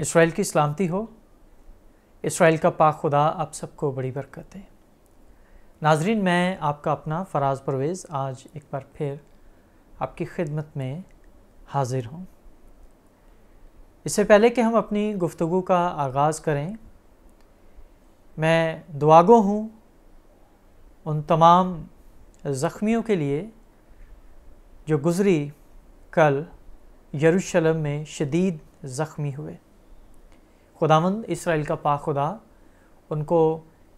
Israel की सलामती हो इसराइल का पाक खुदा आप सबको बड़ी बरकत है नाजरीन मैं आपका अपना फराज परवेज़ आज एक बार फिर आपकी खिदमत में हाजिर हूँ इससे पहले कि हम अपनी गुफ्तु का आगाज़ करें मैं दुआगो हूँ उन तमाम ज़ख्मियों के लिए जो गुज़री कल यरूशलम में शदीद ज़ख्मी हुए खुदावंद इसराइल का पा खुदा उनको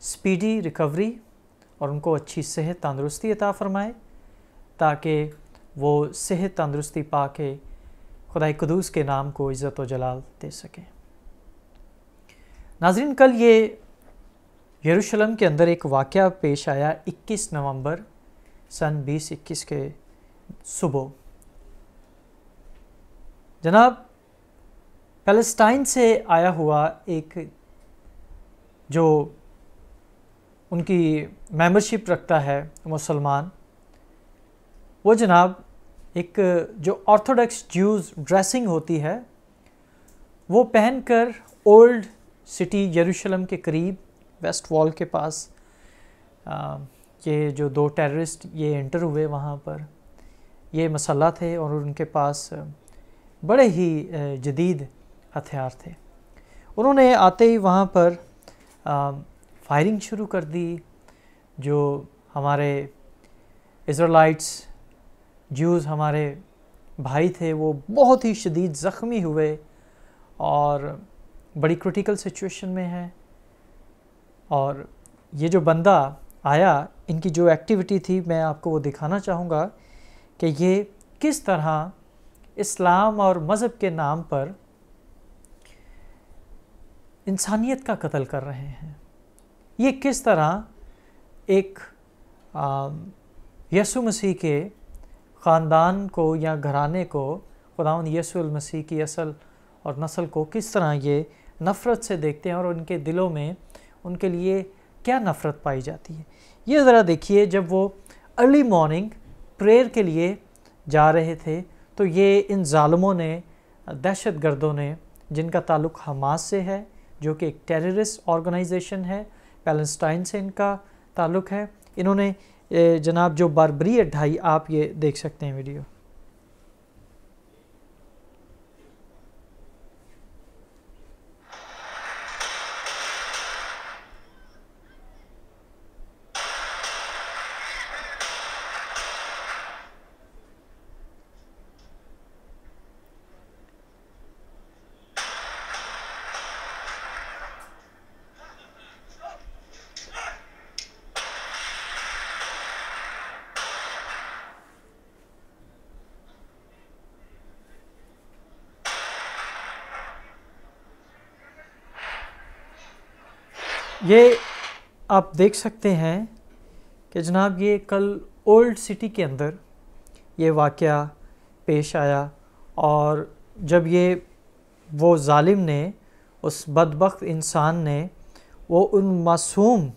स्पीडी रिकवरी और उनको अच्छी सेहत तंदुरुस्ती अता फ़रमाए ताकि वो सेहत तंदरुस्ती पा के खुदा कदूस के नाम को इज़्ज़त जलाल दे सकें नाजरीन कल ये यरूशलेम के अंदर एक वाक़ पेश आया 21 नवंबर सन 2021 के सुबह जनाब पैलेस्टाइन से आया हुआ एक जो उनकी मेंबरशिप रखता है मुसलमान वो जनाब एक जो ऑर्थोडॉक्स ज्यूज़ ड्रेसिंग होती है वो पहनकर ओल्ड सिटी यरूशलेम के करीब वेस्ट वॉल के पास ये जो दो टेररिस्ट ये एंटर हुए वहाँ पर ये मसल्ला थे और उनके पास बड़े ही जदीद हथियार थे उन्होंने आते ही वहाँ पर आ, फायरिंग शुरू कर दी जो हमारे इसराइट्स जूस हमारे भाई थे वो बहुत ही शदीद ज़ख्मी हुए और बड़ी क्रिटिकल सिचुएशन में है और ये जो बंदा आया इनकी जो एक्टिविटी थी मैं आपको वो दिखाना चाहूँगा कि ये किस तरह इस्लाम और मज़हब के नाम पर इंसानियत का कत्ल कर रहे हैं ये किस तरह एक यसु मसीह के ख़ानदान को या घराने को ख़ुदा यसुल मसीह की असल और नस्ल को किस तरह ये नफ़रत से देखते हैं और उनके दिलों में उनके लिए क्या नफ़रत पाई जाती है ये ज़रा देखिए जब वो अर्ली मॉर्निंग प्रेयर के लिए जा रहे थे तो ये इन ालमों ने दहशत गर्दों ने जिनका ताल्लुक़ हमास से है जो कि एक टेररिस्ट ऑर्गेनाइजेशन है पैलेस्टाइन से इनका ताल्लुक़ है इन्होंने जनाब जो बारबरी ढाई आप ये देख सकते हैं वीडियो ये आप देख सकते हैं कि जनाब ये कल ओल्ड सिटी के अंदर ये वाक़ पेश आया और जब ये वो ालिम ने उस बदबक इंसान ने वो उन मासूम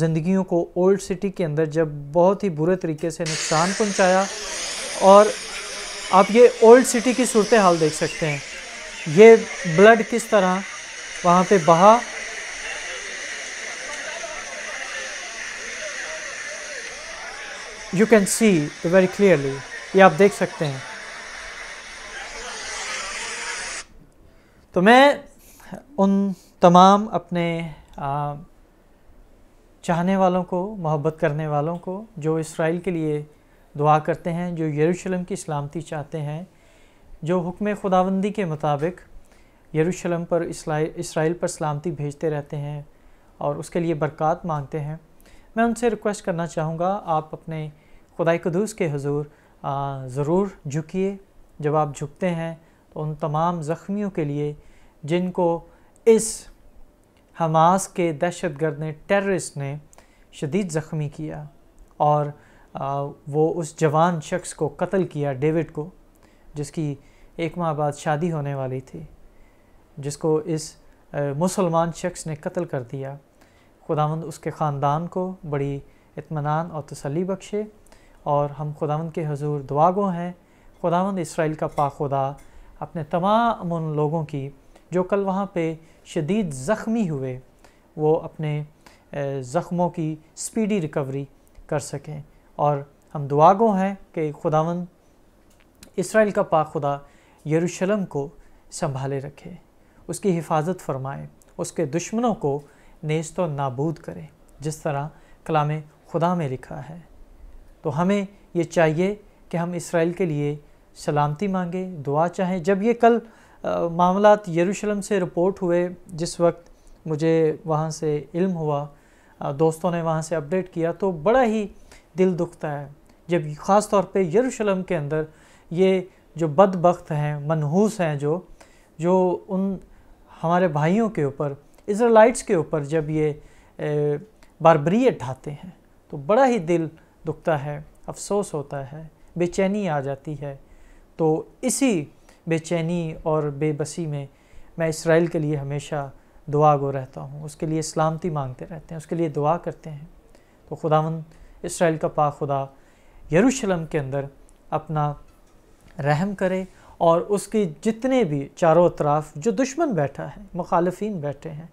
ज़िंदगियों को ओल्ड सिटी के अंदर जब बहुत ही बुरे तरीके से नुकसान पहुंचाया और आप ये ओल्ड सिटी की सूरत हाल देख सकते हैं ये ब्लड किस तरह वहाँ पे बहा you can see very clearly ये आप देख सकते हैं तो मैं उन तमाम अपने आ, चाहने वालों को मोहब्बत करने वालों को जो इसराइल के लिए दुआ करते हैं जो यरूशलेम की सलामती चाहते हैं जो हुक्म खुदाबंदी के मुताबिक यरूशलेम पर इसराइल पर सलामती भेजते रहते हैं और उसके लिए बरक़ात मांगते हैं मैं उनसे रिक्वेस्ट करना चाहूँगा आप अपने खुदा कदूस के हजूर ज़रूर झुकिए जब आप झुकते हैं तो उन तमाम ज़ख्मियों के लिए जिनको इस हमास के दहशत गर्द ने टेररिस्ट ने शदीद ज़ख्मी किया और आ, वो उस जवान शख्स को कत्ल किया डेविड को जिसकी एक माह बाद शादी होने वाली थी जिसको इस मुसलमान शख्स ने कत्ल कर दिया खुदांद उसके ख़ानदान को बड़ी इतमान और तसली बख्शे और हम खुदावंद के हजूर दुआ गो हैं खुदावंद इसराइल का पा खुदा अपने तमाम उन लोगों की जो कल वहाँ पे शदीद ज़ख्मी हुए वो अपने ज़ख्मों की स्पीडी रिकवरी कर सकें और हम दुआ गो हैं कि खुदावंद इसराइल का पा खुदा यरूशलम को संभाले रखे उसकी हिफाजत फरमाए उसके दुश्मनों को नेस्त नाबूद करें जिस तरह कलाम खुदा में लिखा है तो हमें ये चाहिए कि हम इसराइल के लिए सलामती मांगे दुआ चाहें जब ये कल मामला यरूशलम से रिपोर्ट हुए जिस वक्त मुझे वहाँ से इल्म हुआ आ, दोस्तों ने वहाँ से अपडेट किया तो बड़ा ही दिल दुखता है जब ख़ास तौर पे यरूशलम के अंदर ये जो बदबخت हैं मनहूस हैं जो जो उन हमारे भाइयों के ऊपर इसराइल्स के ऊपर जब ये बारबरीत ढाते हैं तो बड़ा ही दिल दुखता है अफसोस होता है बेचैनी आ जाती है तो इसी बेचैनी और बेबसी में मैं इसराइल के लिए हमेशा दुआ गो रहता हूँ उसके लिए सलामती मांगते रहते हैं उसके लिए दुआ करते हैं तो खुदावन इसराइल का पा खुदा यरूशलम के अंदर अपना रहम करे और उसके जितने भी चारों तरफ जो दुश्मन बैठा है मुखालफन बैठे हैं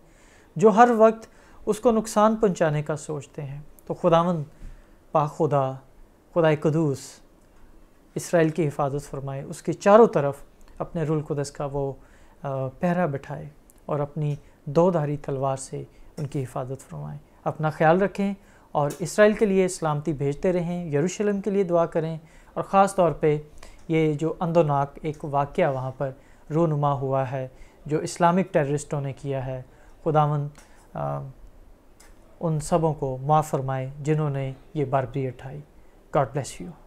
जो हर वक्त उसको नुकसान पहुंचाने का सोचते हैं तो खुदावंद पा खुदा खुदा कदूस इसराइल की हिफाजत फरमाए उसके चारों तरफ अपने रुल कदस का वो पहरा बिठाए और अपनी दोधारी तलवार से उनकी हिफाजत फरमाए अपना ख्याल रखें और इसराइल के लिए सलामती भेजते रहें यरूशलेम के लिए दुआ करें और ख़ास तौर पे ये जो अंदोनाक एक वाक़ वहाँ पर रोनुमा हुआ है जो इस्लामिक टेररिस्टों ने किया है खुदावन उन सबों को माफ़ फरमाएं जिन्होंने ये बारबरी उठाई गॉड ब्लेस यू